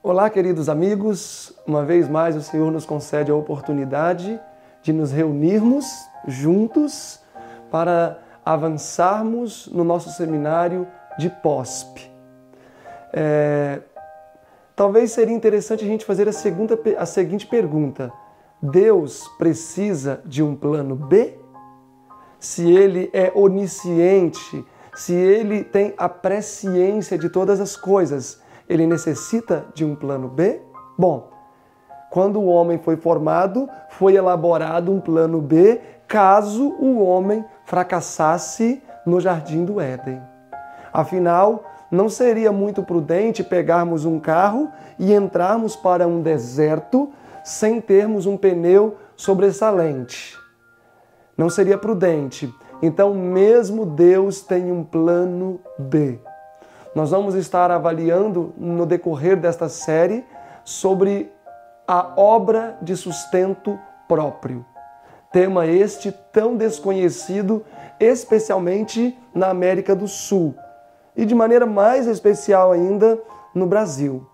Olá, queridos amigos. Uma vez mais, o Senhor nos concede a oportunidade de nos reunirmos juntos para avançarmos no nosso seminário de POSP. É... Talvez seria interessante a gente fazer a, segunda, a seguinte pergunta: Deus precisa de um plano B? Se ele é onisciente, se ele tem a presciência de todas as coisas, ele necessita de um plano B? Bom, quando o homem foi formado, foi elaborado um plano B caso o homem fracassasse no jardim do Éden. Afinal, não seria muito prudente pegarmos um carro e entrarmos para um deserto sem termos um pneu sobressalente. Não seria prudente. Então, mesmo Deus tem um plano B. Nós vamos estar avaliando no decorrer desta série sobre a obra de sustento próprio. Tema este tão desconhecido, especialmente na América do Sul e de maneira mais especial ainda no Brasil.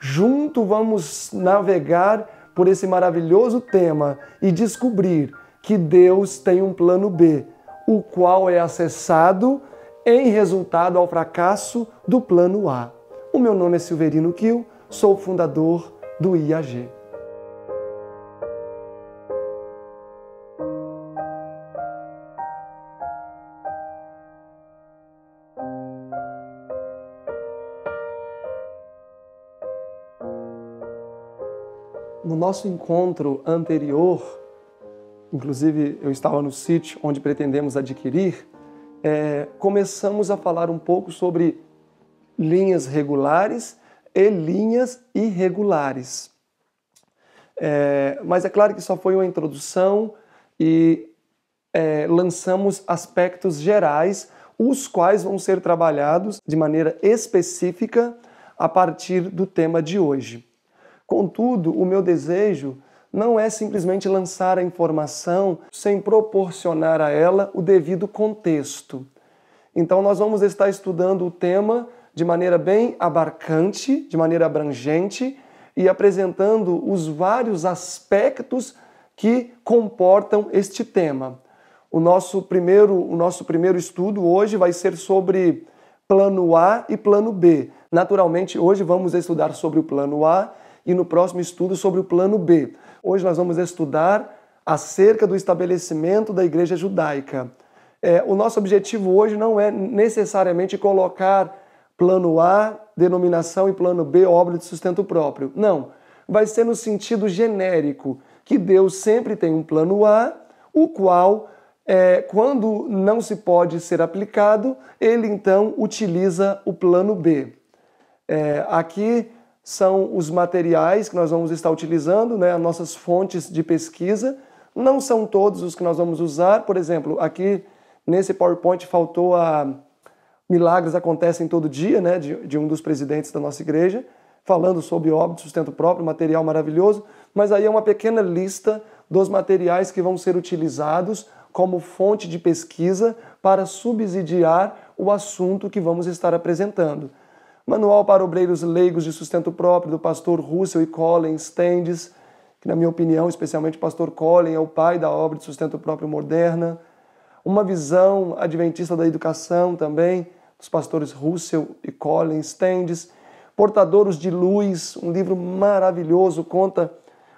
Junto vamos navegar por esse maravilhoso tema e descobrir que Deus tem um plano B, o qual é acessado em resultado ao fracasso do plano A. O meu nome é Silverino Kiel, sou fundador do IAG. No nosso encontro anterior, inclusive eu estava no sítio onde pretendemos adquirir é, começamos a falar um pouco sobre linhas regulares e linhas irregulares. É, mas é claro que só foi uma introdução e é, lançamos aspectos gerais, os quais vão ser trabalhados de maneira específica a partir do tema de hoje. Contudo, o meu desejo não é simplesmente lançar a informação sem proporcionar a ela o devido contexto. Então, nós vamos estar estudando o tema de maneira bem abarcante, de maneira abrangente e apresentando os vários aspectos que comportam este tema. O nosso primeiro, o nosso primeiro estudo hoje vai ser sobre plano A e plano B. Naturalmente, hoje vamos estudar sobre o plano A e no próximo estudo sobre o plano B. Hoje nós vamos estudar acerca do estabelecimento da igreja judaica. É, o nosso objetivo hoje não é necessariamente colocar plano A, denominação, e plano B, obra de sustento próprio. Não. Vai ser no sentido genérico, que Deus sempre tem um plano A, o qual, é, quando não se pode ser aplicado, ele então utiliza o plano B. É, aqui são os materiais que nós vamos estar utilizando, né, as nossas fontes de pesquisa. Não são todos os que nós vamos usar, por exemplo, aqui nesse PowerPoint faltou a Milagres Acontecem Todo Dia, né, de, de um dos presidentes da nossa igreja, falando sobre óbito, sustento próprio, material maravilhoso, mas aí é uma pequena lista dos materiais que vão ser utilizados como fonte de pesquisa para subsidiar o assunto que vamos estar apresentando. Manual para Obreiros Leigos de Sustento Próprio, do pastor Russell e Colin Standes, que, na minha opinião, especialmente o pastor Colin, é o pai da obra de sustento próprio moderna. Uma visão adventista da educação também, dos pastores Russell e Colin Standes. Portadores de Luz, um livro maravilhoso, conta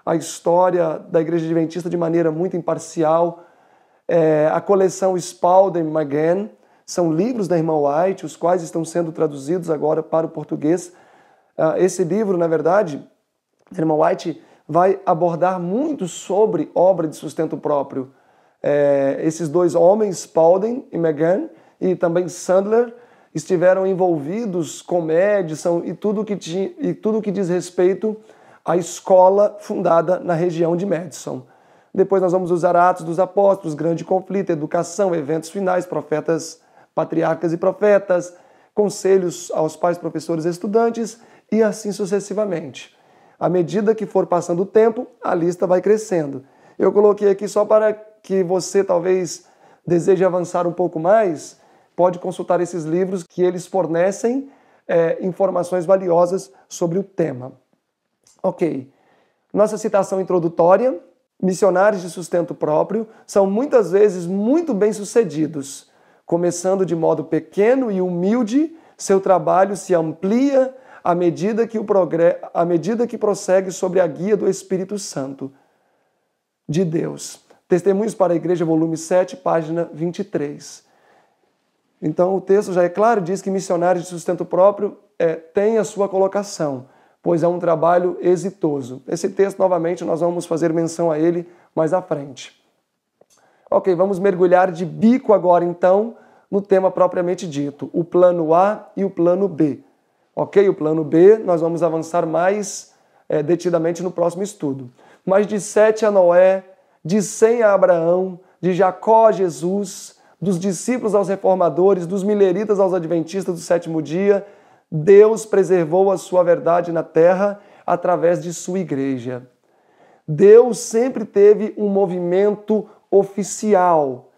a história da Igreja Adventista de maneira muito imparcial. É, a coleção Spalding McGann, são livros da irmã White, os quais estão sendo traduzidos agora para o português. Ah, esse livro, na verdade, a irmã White vai abordar muito sobre obra de sustento próprio. É, esses dois homens, Paulden e Megan, e também Sandler, estiveram envolvidos com Madison e tudo que, tinha, e tudo que diz respeito à escola fundada na região de Madison. Depois nós vamos usar Atos dos Apóstolos, Grande Conflito, Educação, Eventos Finais, Profetas patriarcas e profetas, conselhos aos pais, professores e estudantes, e assim sucessivamente. À medida que for passando o tempo, a lista vai crescendo. Eu coloquei aqui só para que você talvez deseje avançar um pouco mais, pode consultar esses livros que eles fornecem é, informações valiosas sobre o tema. Ok. Nossa citação introdutória: missionários de sustento próprio são muitas vezes muito bem sucedidos Começando de modo pequeno e humilde, seu trabalho se amplia à medida que, o progre... à medida que prossegue sobre a guia do Espírito Santo de Deus. Testemunhos para a Igreja, volume 7, página 23. Então, o texto já é claro, diz que missionários de sustento próprio é, têm a sua colocação, pois é um trabalho exitoso. Esse texto, novamente, nós vamos fazer menção a ele mais à frente. Ok, vamos mergulhar de bico agora então no tema propriamente dito, o plano A e o plano B. Ok, o plano B nós vamos avançar mais é, detidamente no próximo estudo. Mas de Sete a Noé, de Cem a Abraão, de Jacó a Jesus, dos discípulos aos reformadores, dos mileritas aos adventistas do sétimo dia, Deus preservou a sua verdade na terra através de sua igreja. Deus sempre teve um movimento oficial,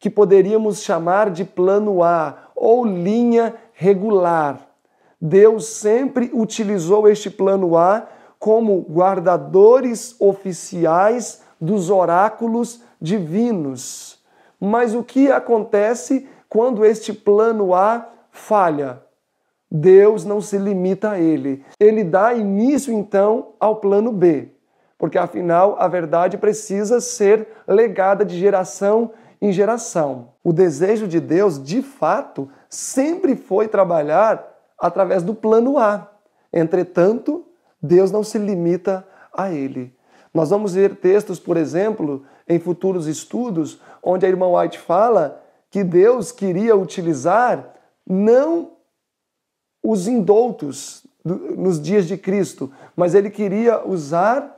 que poderíamos chamar de plano A ou linha regular. Deus sempre utilizou este plano A como guardadores oficiais dos oráculos divinos. Mas o que acontece quando este plano A falha? Deus não se limita a ele. Ele dá início então ao plano B porque afinal a verdade precisa ser legada de geração em geração. O desejo de Deus, de fato, sempre foi trabalhar através do plano A. Entretanto, Deus não se limita a ele. Nós vamos ver textos, por exemplo, em futuros estudos, onde a irmã White fala que Deus queria utilizar não os indoutos nos dias de Cristo, mas ele queria usar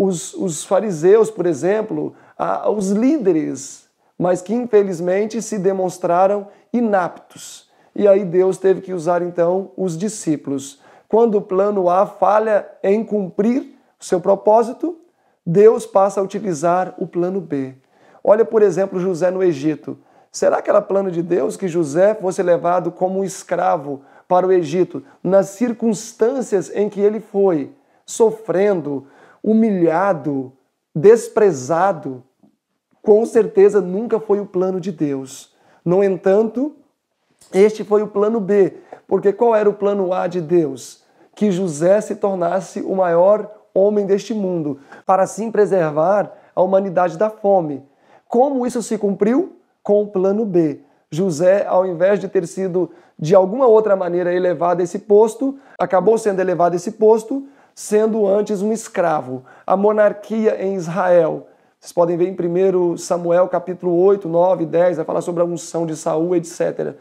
os, os fariseus, por exemplo, a, os líderes, mas que infelizmente se demonstraram inaptos. E aí Deus teve que usar então os discípulos. Quando o plano A falha em cumprir o seu propósito, Deus passa a utilizar o plano B. Olha, por exemplo, José no Egito. Será que era plano de Deus que José fosse levado como um escravo para o Egito, nas circunstâncias em que ele foi, sofrendo, humilhado, desprezado, com certeza nunca foi o plano de Deus. No entanto, este foi o plano B, porque qual era o plano A de Deus? Que José se tornasse o maior homem deste mundo, para assim preservar a humanidade da fome. Como isso se cumpriu? Com o plano B. José, ao invés de ter sido de alguma outra maneira elevado a esse posto, acabou sendo elevado a esse posto sendo antes um escravo. A monarquia em Israel. Vocês podem ver em 1 Samuel capítulo 8, 9, 10, vai falar sobre a unção de Saul, etc.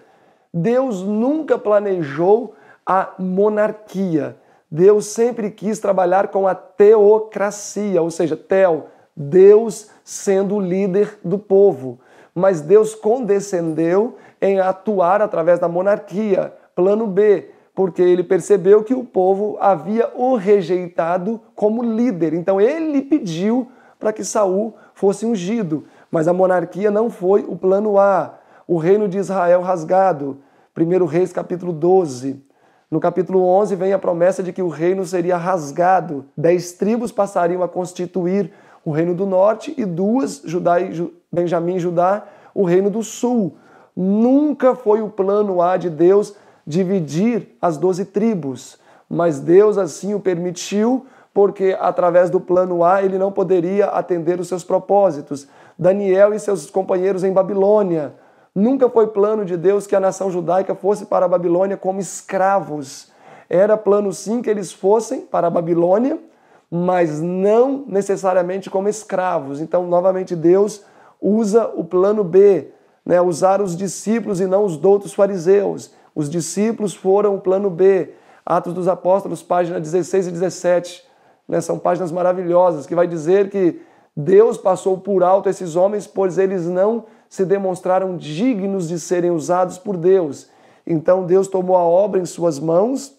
Deus nunca planejou a monarquia. Deus sempre quis trabalhar com a teocracia, ou seja, teo, Deus sendo o líder do povo. Mas Deus condescendeu em atuar através da monarquia. Plano B, porque ele percebeu que o povo havia o rejeitado como líder. Então ele pediu para que Saul fosse ungido, mas a monarquia não foi o plano A. O reino de Israel rasgado, 1 Reis capítulo 12. No capítulo 11 vem a promessa de que o reino seria rasgado. Dez tribos passariam a constituir o reino do norte e duas, Judá e Ju, Benjamim e Judá, o reino do sul. Nunca foi o plano A de Deus dividir as doze tribos, mas Deus assim o permitiu, porque através do plano A ele não poderia atender os seus propósitos. Daniel e seus companheiros em Babilônia. Nunca foi plano de Deus que a nação judaica fosse para a Babilônia como escravos. Era plano sim que eles fossem para a Babilônia, mas não necessariamente como escravos. Então, novamente, Deus usa o plano B, né? usar os discípulos e não os doutos fariseus. Os discípulos foram o plano B. Atos dos Apóstolos, página 16 e 17. Né? São páginas maravilhosas que vai dizer que Deus passou por alto esses homens, pois eles não se demonstraram dignos de serem usados por Deus. Então Deus tomou a obra em suas mãos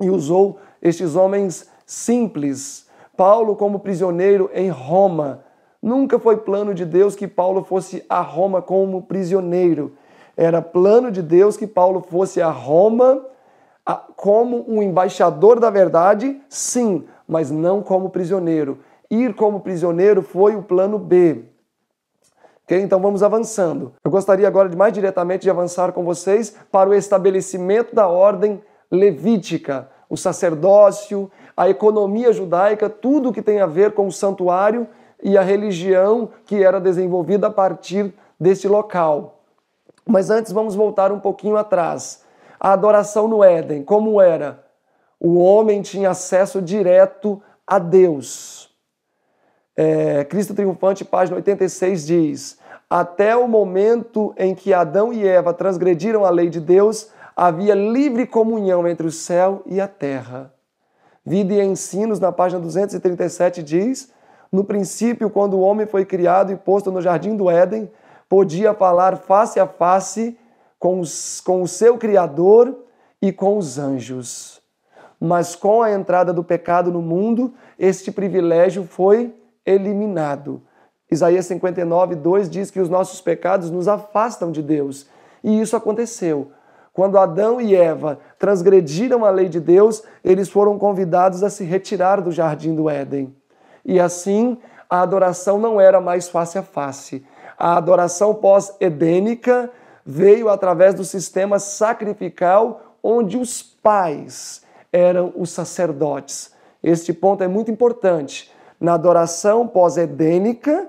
e usou estes homens simples. Paulo, como prisioneiro em Roma. Nunca foi plano de Deus que Paulo fosse a Roma como prisioneiro. Era plano de Deus que Paulo fosse a Roma a, como um embaixador da verdade, sim, mas não como prisioneiro. Ir como prisioneiro foi o plano B. Ok? Então vamos avançando. Eu gostaria agora de mais diretamente de avançar com vocês para o estabelecimento da ordem levítica, o sacerdócio, a economia judaica, tudo que tem a ver com o santuário e a religião que era desenvolvida a partir deste local. Mas antes vamos voltar um pouquinho atrás. A adoração no Éden, como era? O homem tinha acesso direto a Deus. É, Cristo Triunfante, página 86, diz: Até o momento em que Adão e Eva transgrediram a lei de Deus, havia livre comunhão entre o céu e a terra. Vida e Ensinos, na página 237, diz: No princípio, quando o homem foi criado e posto no jardim do Éden, podia falar face a face com, os, com o seu Criador e com os anjos. Mas com a entrada do pecado no mundo, este privilégio foi eliminado. Isaías 59, 2 diz que os nossos pecados nos afastam de Deus. E isso aconteceu. Quando Adão e Eva transgrediram a lei de Deus, eles foram convidados a se retirar do jardim do Éden. E assim, a adoração não era mais face a face, a adoração pós-edênica veio através do sistema sacrificial, onde os pais eram os sacerdotes. Este ponto é muito importante. Na adoração pós-edênica,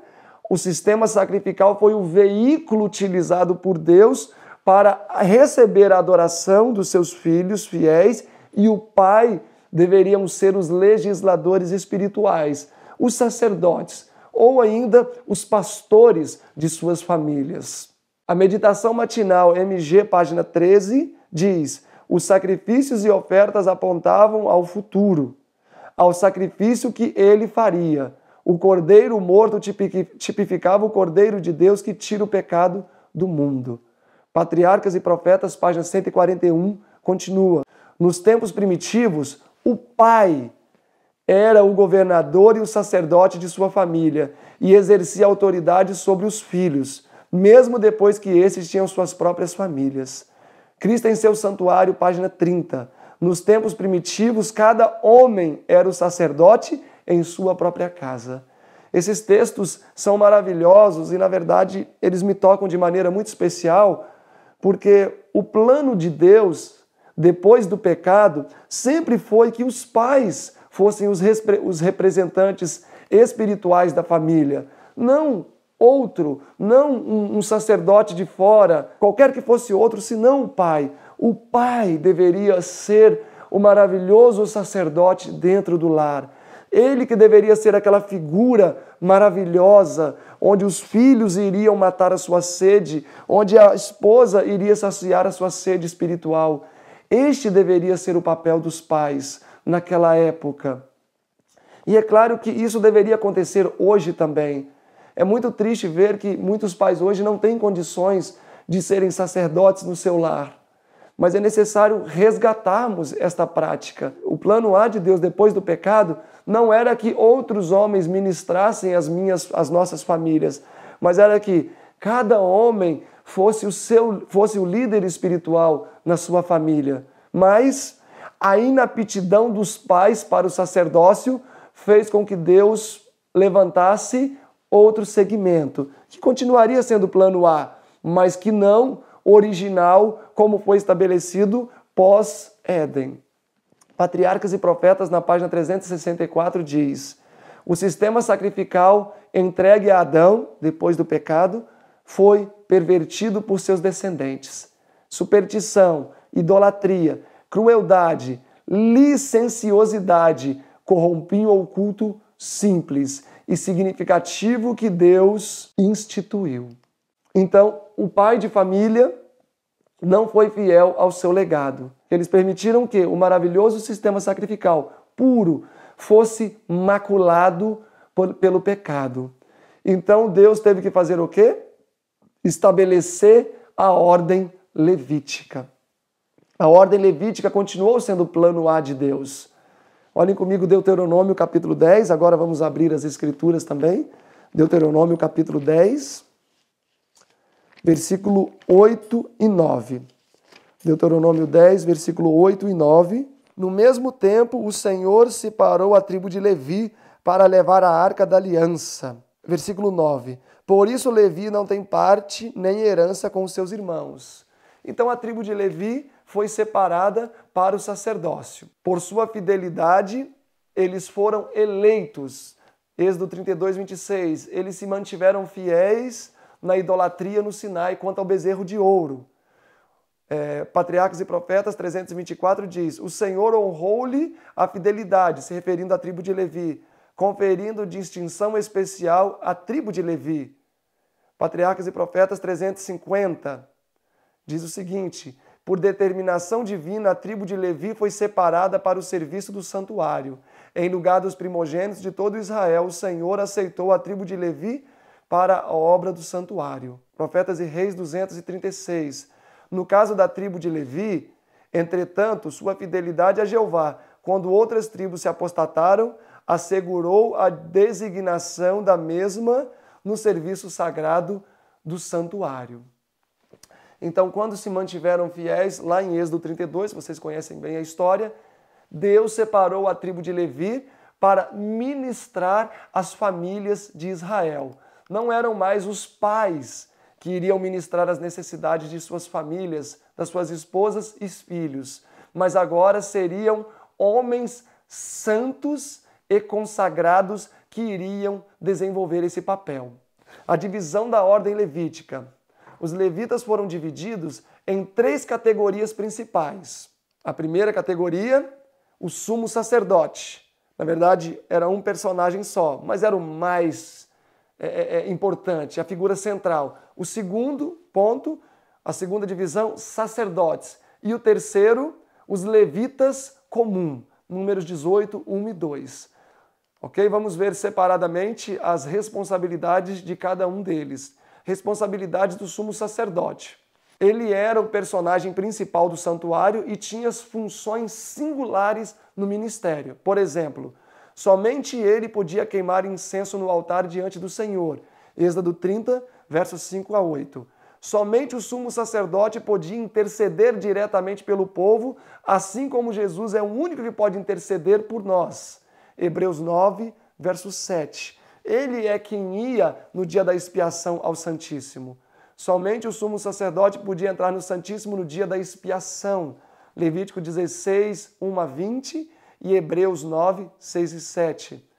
o sistema sacrificial foi o veículo utilizado por Deus para receber a adoração dos seus filhos fiéis e o pai deveriam ser os legisladores espirituais, os sacerdotes ou ainda os pastores de suas famílias. A meditação matinal MG, página 13, diz: os sacrifícios e ofertas apontavam ao futuro, ao sacrifício que ele faria. O cordeiro morto tipificava o cordeiro de Deus que tira o pecado do mundo. Patriarcas e Profetas, página 141, continua. Nos tempos primitivos, o pai era o governador e o sacerdote de sua família e exercia autoridade sobre os filhos, mesmo depois que esses tinham suas próprias famílias. Cristo em seu santuário, página 30. Nos tempos primitivos, cada homem era o sacerdote em sua própria casa. Esses textos são maravilhosos e, na verdade, eles me tocam de maneira muito especial, porque o plano de Deus, depois do pecado, sempre foi que os pais fossem os, os representantes espirituais da família, não outro, não um, um sacerdote de fora, qualquer que fosse outro, senão o pai. O pai deveria ser o maravilhoso sacerdote dentro do lar. Ele que deveria ser aquela figura maravilhosa, onde os filhos iriam matar a sua sede, onde a esposa iria saciar a sua sede espiritual. Este deveria ser o papel dos pais, naquela época. E é claro que isso deveria acontecer hoje também. É muito triste ver que muitos pais hoje não têm condições de serem sacerdotes no seu lar. Mas é necessário resgatarmos esta prática. O plano A de Deus depois do pecado não era que outros homens ministrassem as minhas as nossas famílias, mas era que cada homem fosse o seu fosse o líder espiritual na sua família. Mas a inaptidão dos pais para o sacerdócio fez com que Deus levantasse outro segmento, que continuaria sendo plano A, mas que não original como foi estabelecido pós-Éden. Patriarcas e Profetas, na página 364, diz: O sistema sacrificial entregue a Adão, depois do pecado, foi pervertido por seus descendentes. Superstição, idolatria, crueldade, licenciosidade, corrompiam o culto simples e significativo que Deus instituiu. Então, o pai de família não foi fiel ao seu legado. Eles permitiram que o maravilhoso sistema sacrificial puro fosse maculado por, pelo pecado. Então Deus teve que fazer o quê? Estabelecer a ordem levítica. A ordem levítica continuou sendo o plano A de Deus. Olhem comigo Deuteronômio capítulo 10, agora vamos abrir as escrituras também. Deuteronômio capítulo 10, versículo 8 e 9. Deuteronômio 10, versículo 8 e 9. No mesmo tempo, o Senhor separou a tribo de Levi para levar a arca da aliança. Versículo 9. Por isso Levi não tem parte nem herança com os seus irmãos. Então a tribo de Levi foi separada para o sacerdócio. Por sua fidelidade, eles foram eleitos. Êxodo 32, 26. Eles se mantiveram fiéis na idolatria no Sinai quanto ao bezerro de ouro. É, Patriarcas e Profetas 324 diz: O Senhor honrou-lhe a fidelidade, se referindo à tribo de Levi, conferindo distinção especial à tribo de Levi. Patriarcas e Profetas 350 diz o seguinte: por determinação divina, a tribo de Levi foi separada para o serviço do santuário. Em lugar dos primogênitos de todo Israel, o Senhor aceitou a tribo de Levi para a obra do santuário. Profetas e Reis 236. No caso da tribo de Levi, entretanto, sua fidelidade a Jeová, quando outras tribos se apostataram, assegurou a designação da mesma no serviço sagrado do santuário. Então, quando se mantiveram fiéis, lá em Êxodo 32, vocês conhecem bem a história, Deus separou a tribo de Levi para ministrar as famílias de Israel. Não eram mais os pais que iriam ministrar as necessidades de suas famílias, das suas esposas e filhos, mas agora seriam homens santos e consagrados que iriam desenvolver esse papel. A divisão da ordem levítica os levitas foram divididos em três categorias principais. A primeira categoria, o sumo sacerdote. Na verdade, era um personagem só, mas era o mais é, é, é importante, a figura central. O segundo ponto, a segunda divisão, sacerdotes. E o terceiro, os levitas comum, números 18, 1 e 2. Ok? Vamos ver separadamente as responsabilidades de cada um deles responsabilidades do sumo sacerdote. Ele era o personagem principal do santuário e tinha as funções singulares no ministério. Por exemplo, somente ele podia queimar incenso no altar diante do Senhor. Êxodo 30, versos 5 a 8. Somente o sumo sacerdote podia interceder diretamente pelo povo, assim como Jesus é o único que pode interceder por nós. Hebreus 9, verso 7. Ele é quem ia no dia da expiação ao Santíssimo. Somente o sumo sacerdote podia entrar no Santíssimo no dia da expiação. Levítico 16, 1 a 20 e Hebreus 9, 6 e 7.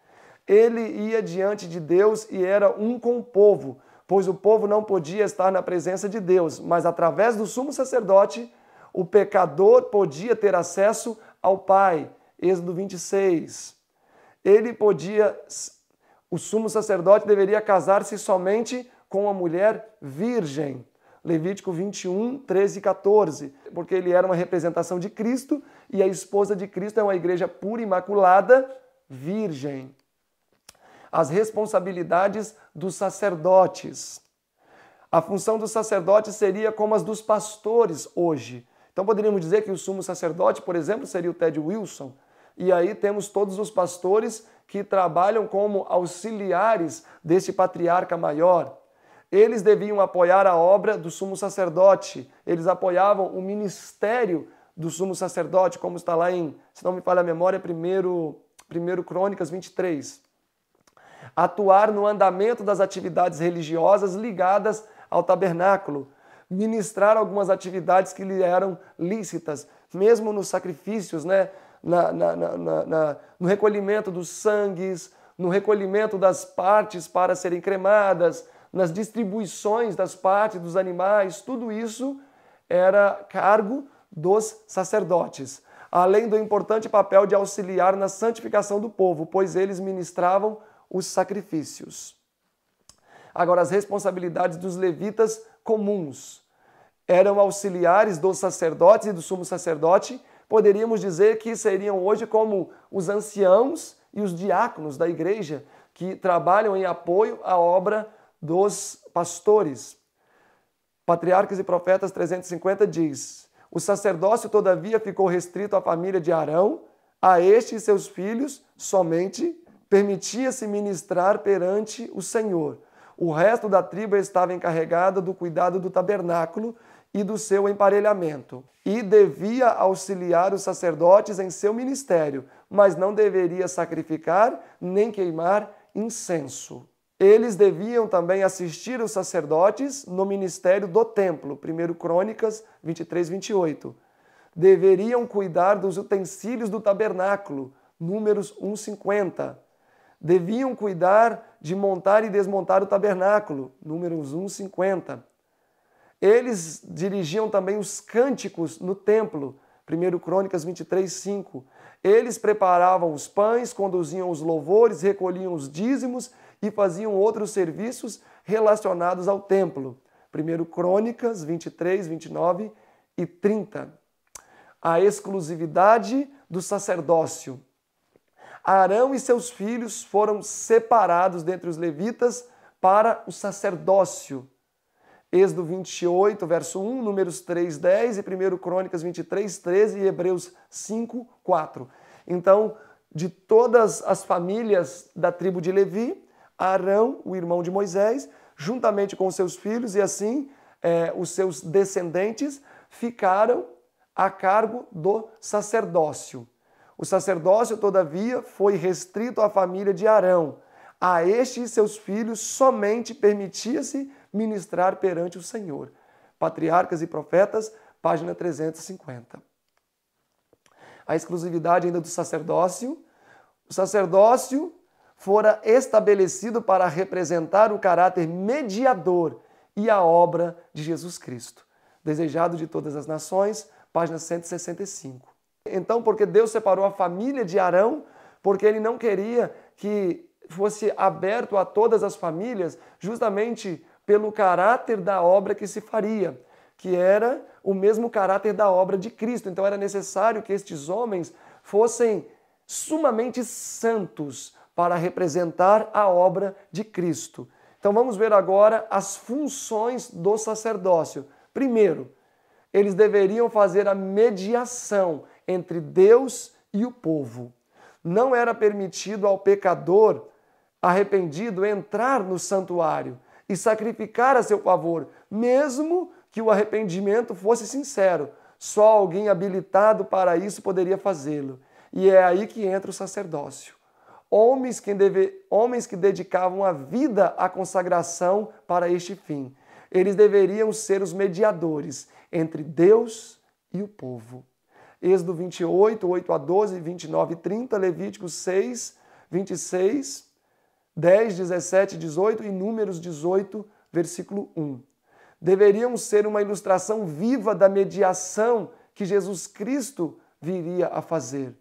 Ele ia diante de Deus e era um com o povo, pois o povo não podia estar na presença de Deus, mas através do sumo sacerdote, o pecador podia ter acesso ao Pai. Êxodo 26. Ele podia o sumo sacerdote deveria casar-se somente com uma mulher virgem. Levítico 21, 13 e 14, porque ele era uma representação de Cristo e a esposa de Cristo é uma igreja pura, imaculada, virgem. As responsabilidades dos sacerdotes. A função dos sacerdotes seria como as dos pastores hoje. Então poderíamos dizer que o sumo sacerdote, por exemplo, seria o Ted Wilson, e aí temos todos os pastores que trabalham como auxiliares deste patriarca maior. Eles deviam apoiar a obra do sumo sacerdote, eles apoiavam o ministério do sumo sacerdote, como está lá em, se não me falha a memória, 1 primeiro Crônicas 23. Atuar no andamento das atividades religiosas ligadas ao tabernáculo, ministrar algumas atividades que lhe eram lícitas, mesmo nos sacrifícios, né? na, na, na, no recolhimento dos sangues, no recolhimento das partes para serem cremadas, nas distribuições das partes dos animais, tudo isso era cargo dos sacerdotes, além do importante papel de auxiliar na santificação do povo, pois eles ministravam os sacrifícios. Agora, as responsabilidades dos levitas comuns eram auxiliares dos sacerdotes e do sumo sacerdote Poderíamos dizer que seriam hoje como os anciãos e os diáconos da igreja que trabalham em apoio à obra dos pastores. Patriarcas e Profetas 350 diz: O sacerdócio, todavia, ficou restrito à família de Arão, a este e seus filhos somente permitia-se ministrar perante o Senhor. O resto da tribo estava encarregada do cuidado do tabernáculo e do seu emparelhamento, e devia auxiliar os sacerdotes em seu ministério, mas não deveria sacrificar nem queimar incenso. Eles deviam também assistir os sacerdotes no ministério do templo, 1 Crônicas 23, 28. Deveriam cuidar dos utensílios do tabernáculo, Números 1,50. Deviam cuidar de montar e desmontar o tabernáculo, Números 1,50 eles dirigiam também os cânticos no templo, 1 Crônicas 23, 5. Eles preparavam os pães, conduziam os louvores, recolhiam os dízimos e faziam outros serviços relacionados ao templo. 1 Crônicas 23, 29 e 30. A exclusividade do sacerdócio. Arão e seus filhos foram separados dentre os levitas para o sacerdócio. Êxodo 28, verso 1, Números 3, 10 e 1 Crônicas 23, 13 e Hebreus 5, 4. Então, de todas as famílias da tribo de Levi, Arão, o irmão de Moisés, juntamente com seus filhos e assim é, os seus descendentes, ficaram a cargo do sacerdócio. O sacerdócio, todavia, foi restrito à família de Arão. A este e seus filhos somente permitia-se ministrar perante o Senhor. Patriarcas e Profetas, página 350. A exclusividade ainda do sacerdócio. O sacerdócio fora estabelecido para representar o caráter mediador e a obra de Jesus Cristo, desejado de todas as nações, página 165. Então, porque Deus separou a família de Arão, porque ele não queria que fosse aberto a todas as famílias, justamente pelo caráter da obra que se faria, que era o mesmo caráter da obra de Cristo. Então era necessário que estes homens fossem sumamente santos para representar a obra de Cristo. Então vamos ver agora as funções do sacerdócio. Primeiro, eles deveriam fazer a mediação entre Deus e o povo. Não era permitido ao pecador arrependido entrar no santuário, e sacrificar a seu favor, mesmo que o arrependimento fosse sincero. Só alguém habilitado para isso poderia fazê-lo. E é aí que entra o sacerdócio. Homens que, deve, homens que dedicavam a vida à consagração para este fim. Eles deveriam ser os mediadores entre Deus e o povo. Êxodo 28, 8 a 12, 29 e 30, Levítico 6, 26 10, 17, 18 e Números 18, versículo 1. Deveriam ser uma ilustração viva da mediação que Jesus Cristo viria a fazer.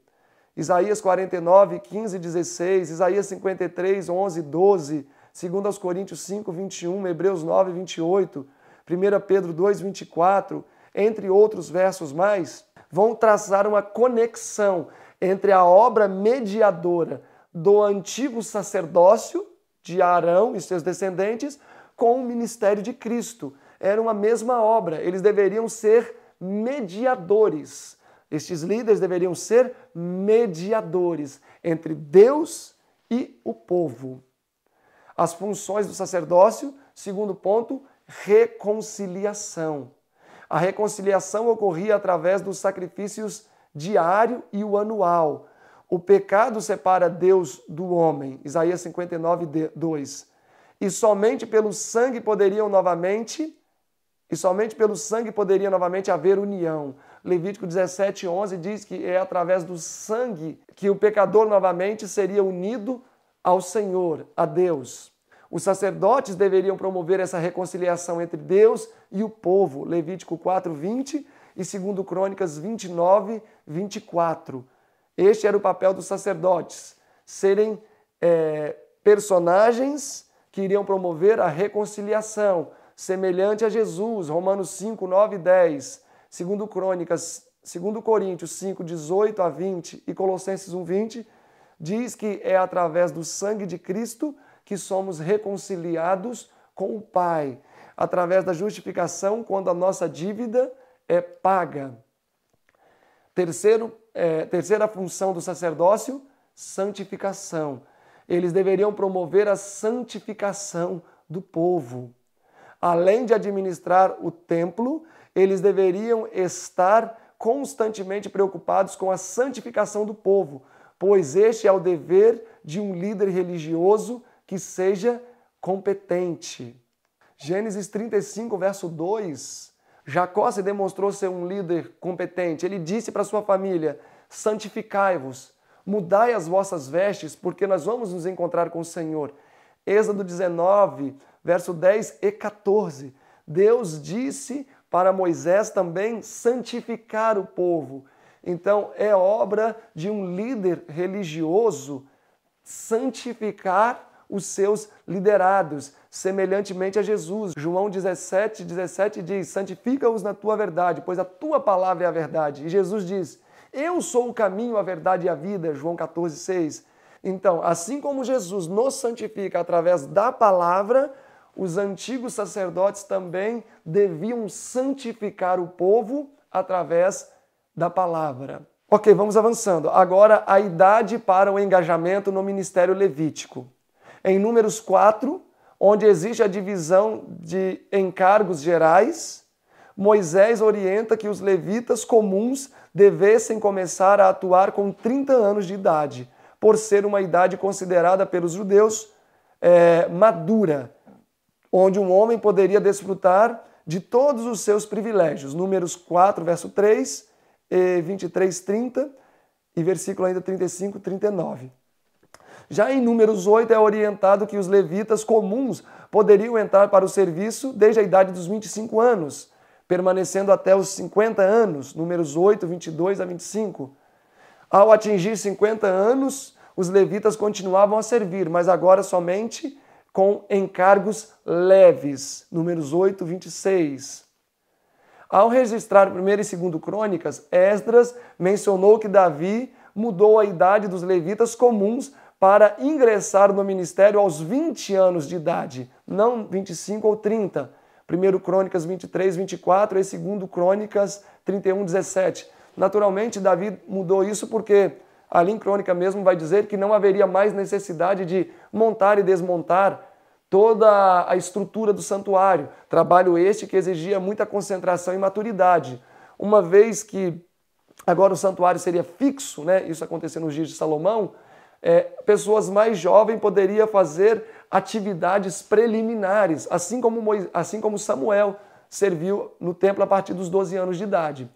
Isaías 49, 15 e 16, Isaías 53, 11 e 12, 2 Coríntios 5, 21, Hebreus 9, 28, 1 Pedro 2, 24, entre outros versos mais, vão traçar uma conexão entre a obra mediadora do antigo sacerdócio de Arão e seus descendentes com o ministério de Cristo. era uma mesma obra, eles deveriam ser mediadores. Estes líderes deveriam ser mediadores entre Deus e o povo. As funções do sacerdócio, segundo ponto, reconciliação. A reconciliação ocorria através dos sacrifícios diário e o anual. O pecado separa Deus do homem. Isaías 59, 2. E somente pelo sangue poderiam novamente, e somente pelo sangue poderia novamente haver união. Levítico 17, 11 diz que é através do sangue que o pecador novamente seria unido ao Senhor, a Deus. Os sacerdotes deveriam promover essa reconciliação entre Deus e o povo. Levítico 4, 20 e 2 Crônicas 29, 24. Este era o papel dos sacerdotes, serem é, personagens que iriam promover a reconciliação, semelhante a Jesus, Romanos 5, 9 e 10, segundo Crônicas, segundo Coríntios 5, 18 a 20 e Colossenses 1, 20, diz que é através do sangue de Cristo que somos reconciliados com o Pai, através da justificação quando a nossa dívida é paga. Terceiro é, terceira função do sacerdócio, santificação. Eles deveriam promover a santificação do povo. Além de administrar o templo, eles deveriam estar constantemente preocupados com a santificação do povo, pois este é o dever de um líder religioso que seja competente. Gênesis 35, verso 2 Jacó se demonstrou ser um líder competente. Ele disse para sua família: santificai-vos, mudai as vossas vestes, porque nós vamos nos encontrar com o Senhor. Êxodo 19, verso 10 e 14. Deus disse para Moisés também santificar o povo. Então, é obra de um líder religioso santificar os seus liderados, semelhantemente a Jesus. João 17, 17 diz: Santifica-os na tua verdade, pois a tua palavra é a verdade. E Jesus diz: Eu sou o caminho, a verdade e a vida. João 14, 6. Então, assim como Jesus nos santifica através da palavra, os antigos sacerdotes também deviam santificar o povo através da palavra. Ok, vamos avançando. Agora, a idade para o engajamento no ministério levítico em Números 4, onde existe a divisão de encargos gerais, Moisés orienta que os levitas comuns devessem começar a atuar com 30 anos de idade, por ser uma idade considerada pelos judeus é, madura, onde um homem poderia desfrutar de todos os seus privilégios. Números 4, verso 3, 23, 30 e versículo ainda 35, 39. Já em Números 8 é orientado que os levitas comuns poderiam entrar para o serviço desde a idade dos 25 anos, permanecendo até os 50 anos, Números 8, 22 a 25. Ao atingir 50 anos, os levitas continuavam a servir, mas agora somente com encargos leves, números 8, 26. Ao registrar 1 e 2 Crônicas, Esdras mencionou que Davi mudou a idade dos levitas comuns para ingressar no ministério aos 20 anos de idade, não 25 ou 30. Primeiro Crônicas 23, 24 e segundo Crônicas 31, 17. Naturalmente, Davi mudou isso porque ali em Crônica mesmo vai dizer que não haveria mais necessidade de montar e desmontar toda a estrutura do santuário. Trabalho este que exigia muita concentração e maturidade. Uma vez que agora o santuário seria fixo, né? Isso aconteceu nos dias de Salomão, é, pessoas mais jovens poderiam fazer atividades preliminares, assim como, Moisés, assim como Samuel serviu no templo a partir dos 12 anos de idade.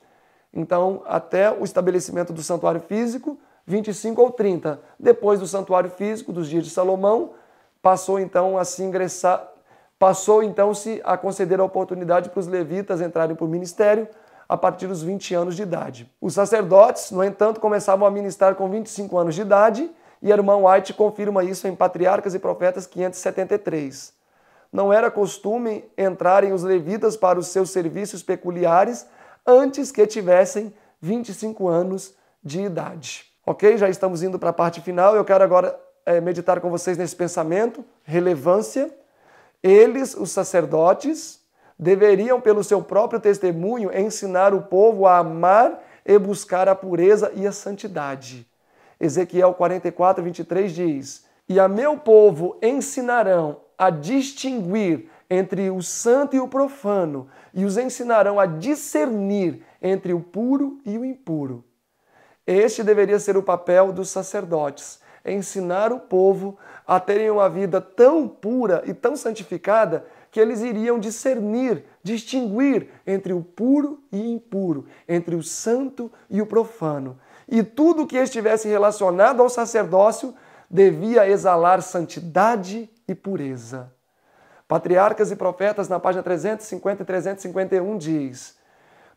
Então, até o estabelecimento do santuário físico, 25 ou 30. Depois do santuário físico, dos dias de Salomão, passou então a se ingressar, passou então se a conceder a oportunidade para os levitas entrarem para o ministério a partir dos 20 anos de idade. Os sacerdotes, no entanto, começavam a ministrar com 25 anos de idade e a irmã White confirma isso em Patriarcas e Profetas 573. Não era costume entrarem os levitas para os seus serviços peculiares antes que tivessem 25 anos de idade. Ok? Já estamos indo para a parte final. Eu quero agora é, meditar com vocês nesse pensamento, relevância. Eles, os sacerdotes, deveriam, pelo seu próprio testemunho, ensinar o povo a amar e buscar a pureza e a santidade. Ezequiel 44, 23 diz: E a meu povo ensinarão a distinguir entre o santo e o profano, e os ensinarão a discernir entre o puro e o impuro. Este deveria ser o papel dos sacerdotes, ensinar o povo a terem uma vida tão pura e tão santificada que eles iriam discernir, distinguir entre o puro e impuro, entre o santo e o profano e tudo que estivesse relacionado ao sacerdócio devia exalar santidade e pureza. Patriarcas e Profetas, na página 350 e 351, diz: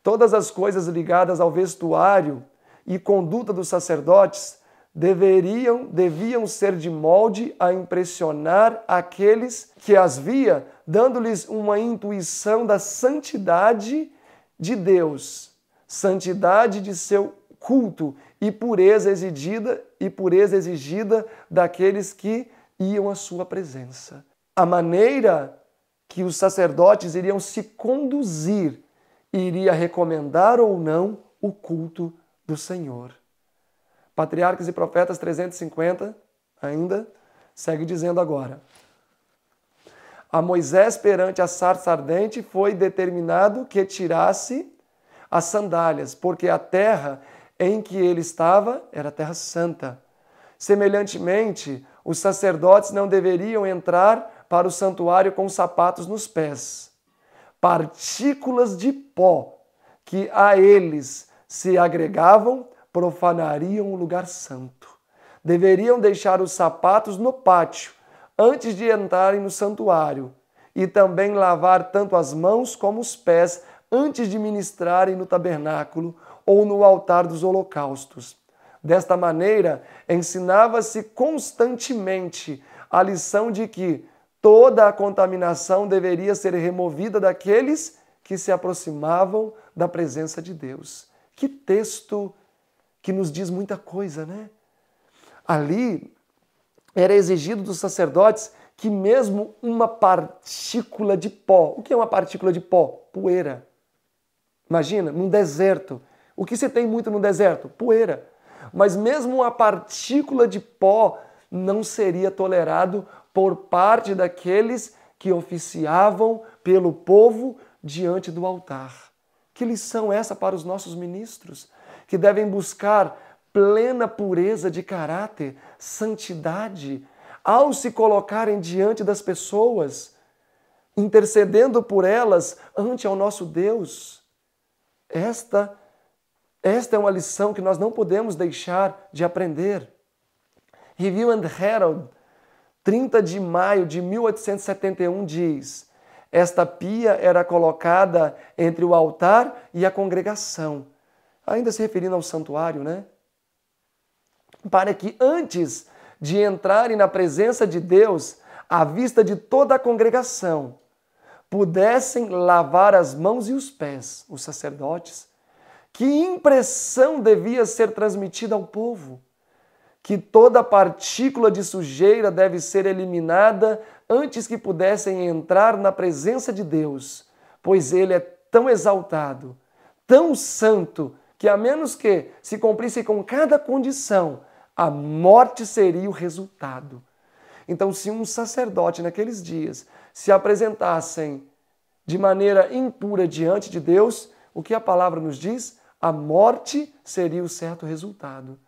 Todas as coisas ligadas ao vestuário e conduta dos sacerdotes deveriam, deviam ser de molde a impressionar aqueles que as via, dando-lhes uma intuição da santidade de Deus, santidade de seu culto e pureza exigida e pureza exigida daqueles que iam à sua presença. A maneira que os sacerdotes iriam se conduzir iria recomendar ou não o culto do Senhor. Patriarcas e Profetas 350 ainda segue dizendo agora: a Moisés perante a sarça ardente foi determinado que tirasse as sandálias, porque a terra em que ele estava era terra santa. Semelhantemente, os sacerdotes não deveriam entrar para o santuário com sapatos nos pés. Partículas de pó que a eles se agregavam profanariam o lugar santo. Deveriam deixar os sapatos no pátio antes de entrarem no santuário e também lavar tanto as mãos como os pés antes de ministrarem no tabernáculo, ou no altar dos holocaustos. Desta maneira, ensinava-se constantemente a lição de que toda a contaminação deveria ser removida daqueles que se aproximavam da presença de Deus. Que texto que nos diz muita coisa, né? Ali era exigido dos sacerdotes que mesmo uma partícula de pó, o que é uma partícula de pó? Poeira. Imagina, num deserto, o que se tem muito no deserto? Poeira. Mas mesmo a partícula de pó não seria tolerado por parte daqueles que oficiavam pelo povo diante do altar. Que lição é essa para os nossos ministros, que devem buscar plena pureza de caráter, santidade, ao se colocarem diante das pessoas, intercedendo por elas ante ao nosso Deus. Esta esta é uma lição que nós não podemos deixar de aprender. Review and Herald, 30 de maio de 1871, diz: Esta pia era colocada entre o altar e a congregação, ainda se referindo ao santuário, né? Para que antes de entrarem na presença de Deus, à vista de toda a congregação, pudessem lavar as mãos e os pés, os sacerdotes, que impressão devia ser transmitida ao povo? Que toda partícula de sujeira deve ser eliminada antes que pudessem entrar na presença de Deus, pois ele é tão exaltado, tão santo, que a menos que se cumprisse com cada condição, a morte seria o resultado. Então, se um sacerdote naqueles dias se apresentassem de maneira impura diante de Deus, o que a palavra nos diz? A morte seria o certo resultado.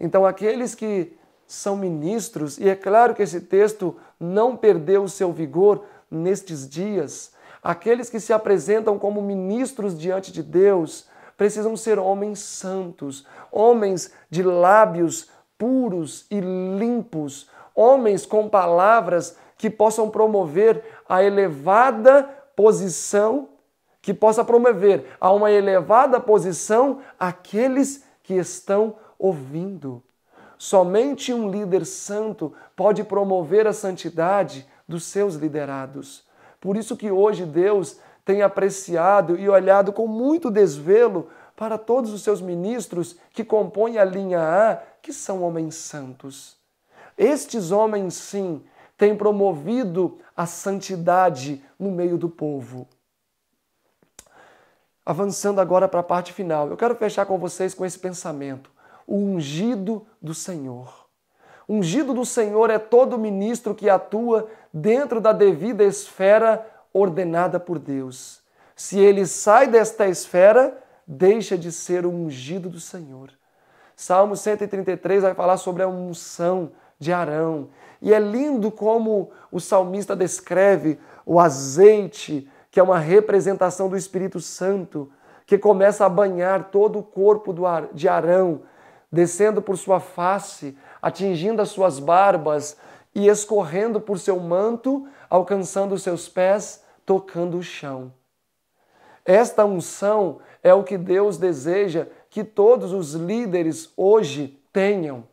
Então, aqueles que são ministros, e é claro que esse texto não perdeu o seu vigor nestes dias, aqueles que se apresentam como ministros diante de Deus precisam ser homens santos, homens de lábios puros e limpos, homens com palavras que possam promover a elevada posição que possa promover a uma elevada posição aqueles que estão ouvindo. Somente um líder santo pode promover a santidade dos seus liderados. Por isso que hoje Deus tem apreciado e olhado com muito desvelo para todos os seus ministros que compõem a linha A, que são homens santos. Estes homens, sim, têm promovido a santidade no meio do povo avançando agora para a parte final, eu quero fechar com vocês com esse pensamento: o ungido do Senhor. ungido do Senhor é todo ministro que atua dentro da devida esfera ordenada por Deus. Se ele sai desta esfera, deixa de ser o ungido do Senhor. Salmo 133 vai falar sobre a unção de Arão. E é lindo como o salmista descreve o azeite, que é uma representação do Espírito Santo, que começa a banhar todo o corpo de Arão, descendo por sua face, atingindo as suas barbas e escorrendo por seu manto, alcançando os seus pés, tocando o chão. Esta unção é o que Deus deseja que todos os líderes hoje tenham.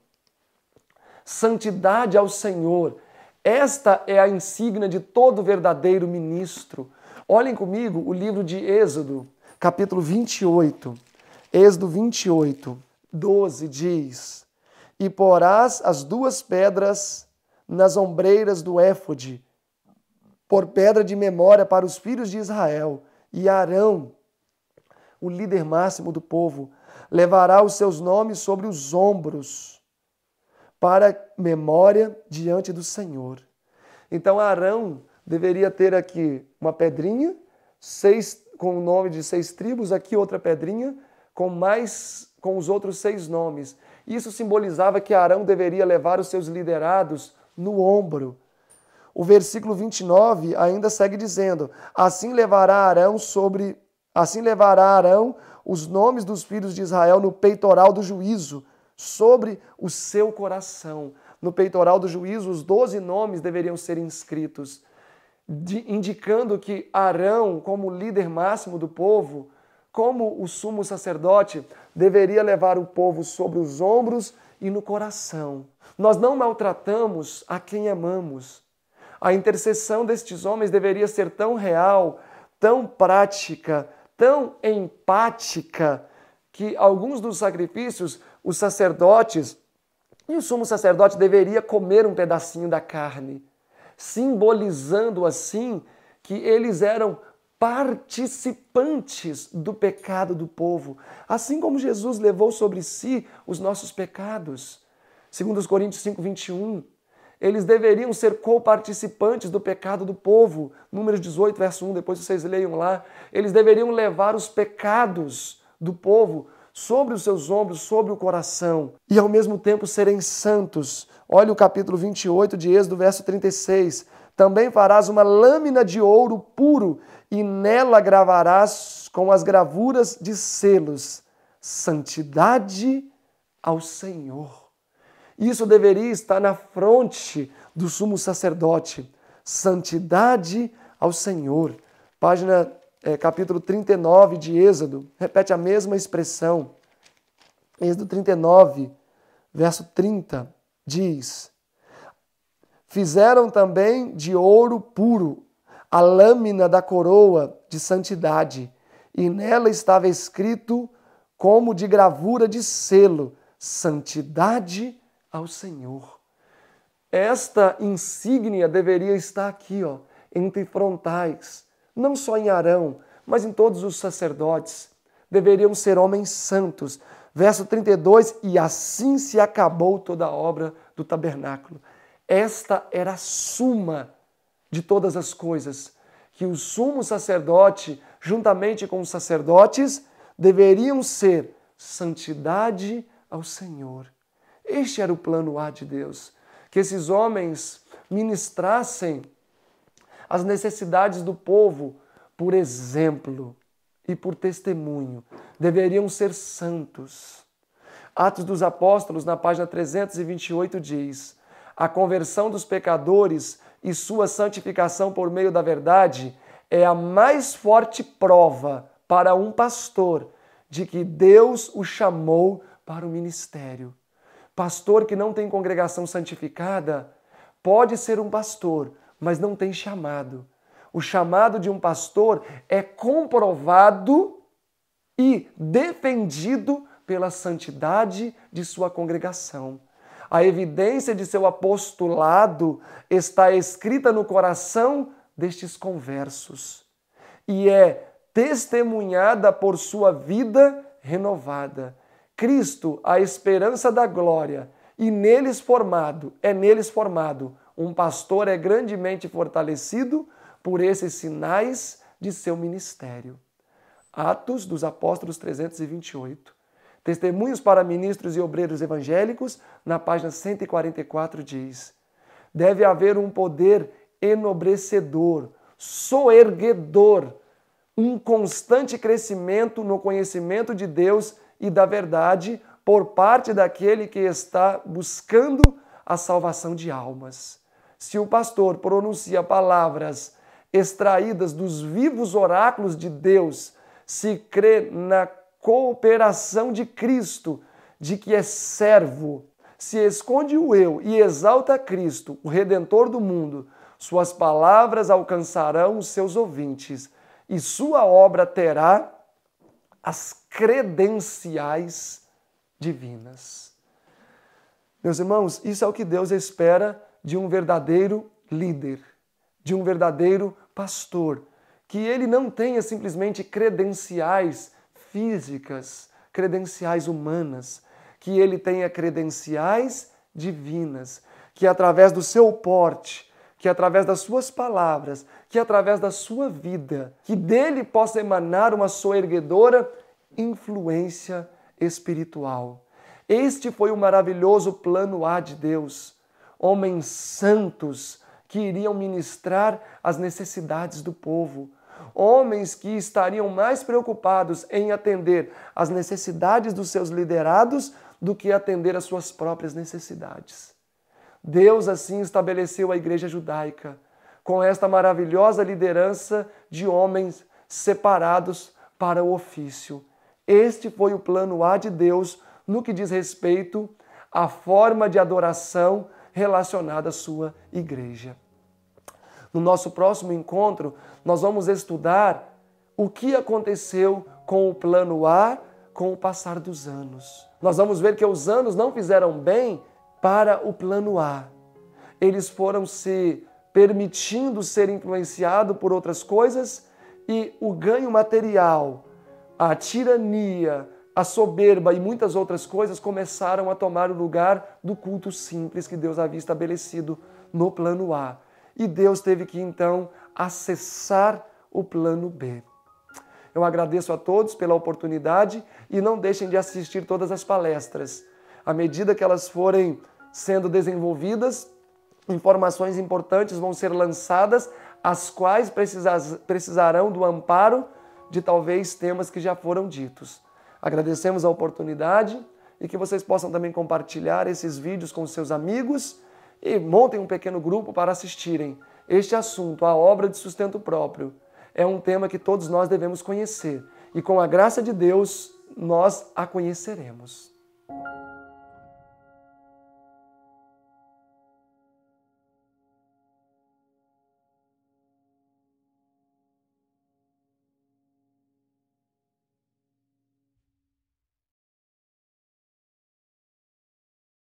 Santidade ao Senhor. Esta é a insígnia de todo verdadeiro ministro. Olhem comigo o livro de Êxodo, capítulo 28. Êxodo 28, 12 diz: E porás as duas pedras nas ombreiras do éfode, por pedra de memória para os filhos de Israel, e Arão, o líder máximo do povo, levará os seus nomes sobre os ombros, para memória diante do Senhor. Então Arão deveria ter aqui uma pedrinha, seis com o nome de seis tribos, aqui outra pedrinha com mais com os outros seis nomes. Isso simbolizava que Arão deveria levar os seus liderados no ombro. O versículo 29 ainda segue dizendo: Assim levará Arão sobre assim levará Arão os nomes dos filhos de Israel no peitoral do juízo, sobre o seu coração. No peitoral do juízo, os doze nomes deveriam ser inscritos de, indicando que Arão, como líder máximo do povo, como o sumo sacerdote, deveria levar o povo sobre os ombros e no coração. Nós não maltratamos a quem amamos. A intercessão destes homens deveria ser tão real, tão prática, tão empática, que alguns dos sacrifícios os sacerdotes e o sumo sacerdote deveria comer um pedacinho da carne simbolizando assim que eles eram participantes do pecado do povo, assim como Jesus levou sobre si os nossos pecados. Segundo os Coríntios 5:21, eles deveriam ser co-participantes do pecado do povo. Números 18, verso 1, depois vocês leiam lá. Eles deveriam levar os pecados do povo sobre os seus ombros, sobre o coração, e ao mesmo tempo serem santos, Olha o capítulo 28 de Êxodo, verso 36. Também farás uma lâmina de ouro puro e nela gravarás com as gravuras de selos santidade ao Senhor. Isso deveria estar na fronte do sumo sacerdote. Santidade ao Senhor. Página, é, capítulo 39 de Êxodo, repete a mesma expressão. Êxodo 39, verso 30 diz: Fizeram também de ouro puro a lâmina da coroa de santidade, e nela estava escrito, como de gravura de selo, santidade ao Senhor. Esta insígnia deveria estar aqui, ó, entre frontais, não só em Arão, mas em todos os sacerdotes. Deveriam ser homens santos, Verso 32: E assim se acabou toda a obra do tabernáculo. Esta era a suma de todas as coisas que o sumo sacerdote, juntamente com os sacerdotes, deveriam ser santidade ao Senhor. Este era o plano A de Deus, que esses homens ministrassem as necessidades do povo por exemplo, e por testemunho. Deveriam ser santos. Atos dos Apóstolos, na página 328, diz: A conversão dos pecadores e sua santificação por meio da verdade é a mais forte prova para um pastor de que Deus o chamou para o ministério. Pastor que não tem congregação santificada pode ser um pastor, mas não tem chamado. O chamado de um pastor é comprovado e defendido pela santidade de sua congregação. A evidência de seu apostolado está escrita no coração destes conversos e é testemunhada por sua vida renovada. Cristo, a esperança da glória, e neles formado, é neles formado. Um pastor é grandemente fortalecido por esses sinais de seu ministério. Atos dos Apóstolos 328. Testemunhos para ministros e obreiros evangélicos, na página 144 diz: Deve haver um poder enobrecedor, soerguedor, um constante crescimento no conhecimento de Deus e da verdade por parte daquele que está buscando a salvação de almas. Se o pastor pronuncia palavras extraídas dos vivos oráculos de Deus, se crê na cooperação de Cristo, de que é servo, se esconde o eu e exalta Cristo, o redentor do mundo. Suas palavras alcançarão os seus ouvintes e sua obra terá as credenciais divinas. Meus irmãos, isso é o que Deus espera de um verdadeiro líder, de um verdadeiro pastor, que ele não tenha simplesmente credenciais físicas, credenciais humanas, que ele tenha credenciais divinas, que através do seu porte, que através das suas palavras, que através da sua vida, que dele possa emanar uma soerguedora influência espiritual. Este foi o maravilhoso plano A de Deus. Homens santos que iriam ministrar as necessidades do povo. Homens que estariam mais preocupados em atender às necessidades dos seus liderados do que atender às suas próprias necessidades. Deus assim estabeleceu a igreja judaica, com esta maravilhosa liderança de homens separados para o ofício. Este foi o plano A de Deus no que diz respeito à forma de adoração relacionada à sua igreja. No nosso próximo encontro, nós vamos estudar o que aconteceu com o plano A com o passar dos anos. Nós vamos ver que os anos não fizeram bem para o plano A. Eles foram se permitindo ser influenciado por outras coisas e o ganho material, a tirania, a soberba e muitas outras coisas começaram a tomar o lugar do culto simples que Deus havia estabelecido no plano A e Deus teve que então acessar o plano B. Eu agradeço a todos pela oportunidade e não deixem de assistir todas as palestras. À medida que elas forem sendo desenvolvidas, informações importantes vão ser lançadas, as quais precisarão do amparo de talvez temas que já foram ditos. Agradecemos a oportunidade e que vocês possam também compartilhar esses vídeos com seus amigos e montem um pequeno grupo para assistirem. Este assunto, a obra de sustento próprio, é um tema que todos nós devemos conhecer e, com a graça de Deus, nós a conheceremos.